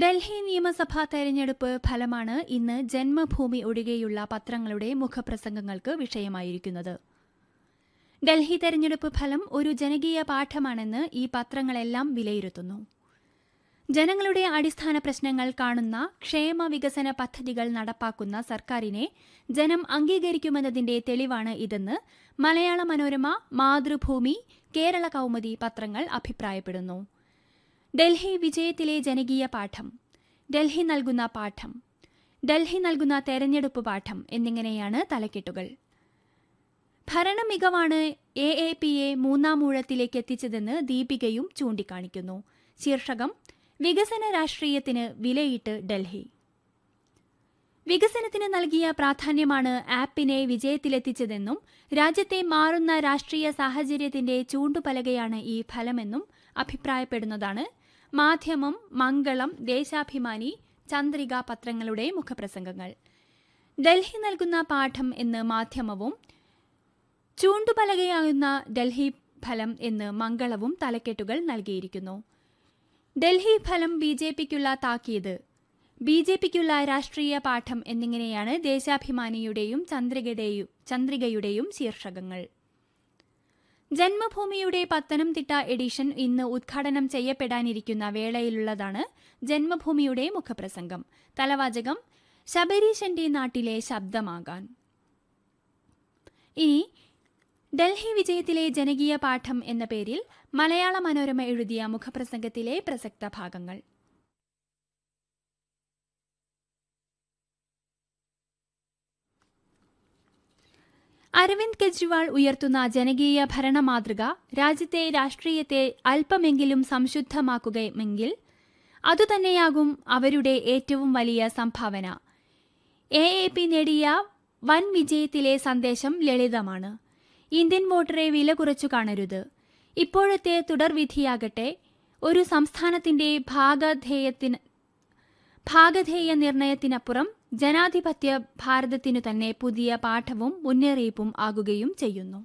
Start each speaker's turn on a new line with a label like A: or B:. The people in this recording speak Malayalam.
A: ഡൽഹി നിയമസഭാ തെരഞ്ഞെടുപ്പ് ഫലമാണ് ഇന്ന് ജന്മഭൂമി ഒഴികെയുള്ള പത്രങ്ങളുടെ മുഖപ്രസംഗങ്ങൾക്ക് വിഷയമായിരിക്കുന്നത് ഡൽഹി തെരഞ്ഞെടുപ്പ് ഫലം ഒരു ജനകീയ പാഠമാണെന്ന് ഈ പത്രങ്ങളെല്ലാം വിലയിരുത്തുന്നു ജനങ്ങളുടെ അടിസ്ഥാന പ്രശ്നങ്ങൾ കാണുന്ന ക്ഷേമ വികസന പദ്ധതികൾ നടപ്പാക്കുന്ന സർക്കാരിനെ ജനം അംഗീകരിക്കുമെന്നതിന്റെ തെളിവാണ് ഇതെന്ന് മലയാള മനോരമ മാതൃഭൂമി കേരള കൌമുദി പത്രങ്ങൾ അഭിപ്രായപ്പെടുന്നു ഡൽഹി വിജയത്തിലെ ജനകീയ പാഠം ഡൽഹി നൽകുന്ന പാഠം ഡൽഹി നൽകുന്ന തെരഞ്ഞെടുപ്പ് പാഠം എന്നിങ്ങനെയാണ് തലക്കെട്ടുകൾ ഭരണ മികവാണ് എ എ എ മൂന്നാം ഊഴത്തിലേക്ക് എത്തിച്ചതെന്ന് ദീപികയും ചൂണ്ടിക്കാണിക്കുന്നു ശീർഷകം വികസന രാഷ്ട്രീയത്തിന് വിലയിട്ട് ഡൽഹി വികസനത്തിന് നൽകിയ പ്രാധാന്യമാണ് ആപ്പിനെ വിജയത്തിലെത്തിച്ചതെന്നും രാജ്യത്തെ മാറുന്ന രാഷ്ട്രീയ സാഹചര്യത്തിന്റെ ചൂണ്ടുപലകയാണ് ഈ ഫലമെന്നും അഭിപ്രായപ്പെടുന്നതാണ് മാധ്യമം മംഗളം ദേശാഭിമാനി ചന്ദ്രിക പത്രങ്ങളുടെ മുഖപ്രസംഗങ്ങൾ ഡൽഹി നൽകുന്ന പാഠം എന്ന് മാധ്യമവും ചൂണ്ടുപലകയാകുന്ന ഡൽഹി ഫലം എന്ന് മംഗളവും തലക്കെട്ടുകൾ നൽകിയിരിക്കുന്നു ഡൽഹി ഫലം ബി ജെ പിക്കുള്ള താക്കീത് ബി ജെ പിക്കുള്ള രാഷ്ട്രീയ പാഠം എന്നിങ്ങനെയാണ് ദേശാഭിമാനിയുടെയും ചന്ദ്രികയുടെയും ചന്ദ്രികയുടെയും ശീർഷകങ്ങൾ ജന്മഭൂമിയുടെ പത്തനംതിട്ട എഡിഷൻ ഇന്ന് ഉദ്ഘാടനം ചെയ്യപ്പെടാനിരിക്കുന്ന വേളയിലുള്ളതാണ് ജന്മഭൂമിയുടെ മുഖപ്രസംഗം തലവാചകം ശബരീശന്റെ നാട്ടിലെ ശബ്ദമാകാൻ ഇനി ഡൽഹി വിജയത്തിലെ ജനകീയ പാഠം എന്ന പേരിൽ മലയാള മനോരമ എഴുതിയ മുഖപ്രസംഗത്തിലെ പ്രസക്ത ഭാഗങ്ങൾ അരവിന്ദ് കെജ്രിവാൾ ഉയർത്തുന്ന ജനകീയ ഭരണ മാതൃക രാജ്യത്തെ രാഷ്ട്രീയത്തെ അല്പമെങ്കിലും സംശുദ്ധമാക്കുകയുമെങ്കിൽ അതുതന്നെയാകും അവരുടെ ഏറ്റവും വലിയ സംഭാവന എ എ പി നേടിയ വൻ വിജയത്തിലെ സന്ദേശം ലളിതമാണ് ഇന്ത്യൻ വോട്ടറെ വില കുറച്ചു കാണരുത് ഇപ്പോഴത്തെ തുടർവിധിയാകട്ടെ ഒരു സംസ്ഥാനത്തിന്റെ ഭാഗധേയത്തിന് ഭാഗധേയ നിർണയത്തിനപ്പുറം ജനാധിപത്യ ഭാരതത്തിനു തന്നെ പുതിയ പാഠവും മുന്നറിയിപ്പും ആകുകയും ചെയ്യുന്നു